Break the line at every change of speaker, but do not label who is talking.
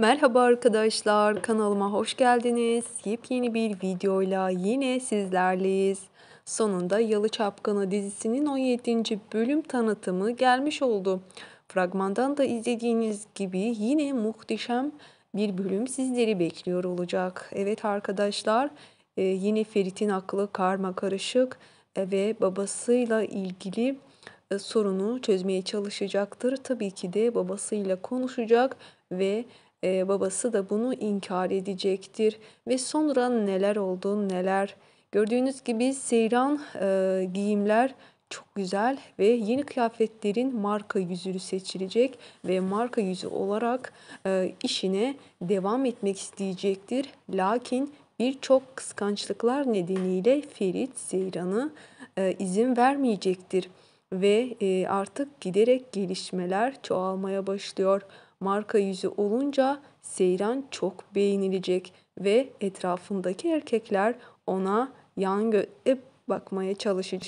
Merhaba arkadaşlar, kanalıma hoş geldiniz. Yepyeni bir videoyla yine sizlerleyiz. Sonunda Yalı Çapkını dizisinin 17. bölüm tanıtımı gelmiş oldu. Fragmandan da izlediğiniz gibi yine muhteşem bir bölüm sizleri bekliyor olacak. Evet arkadaşlar, e, yine Ferit'in aklı karma karışık e, ve babasıyla ilgili e, sorunu çözmeye çalışacaktır. Tabii ki de babasıyla konuşacak ve e, babası da bunu inkar edecektir. Ve sonra neler oldu neler. Gördüğünüz gibi seyran e, giyimler çok güzel ve yeni kıyafetlerin marka yüzünü seçilecek ve marka yüzü olarak e, işine devam etmek isteyecektir. Lakin birçok kıskançlıklar nedeniyle Ferit Seyran'ı e, izin vermeyecektir ve e, artık giderek gelişmeler çoğalmaya başlıyor. Marka yüzü olunca Seyran çok beğenilecek ve etrafındaki erkekler ona yan göze bakmaya çalışacak.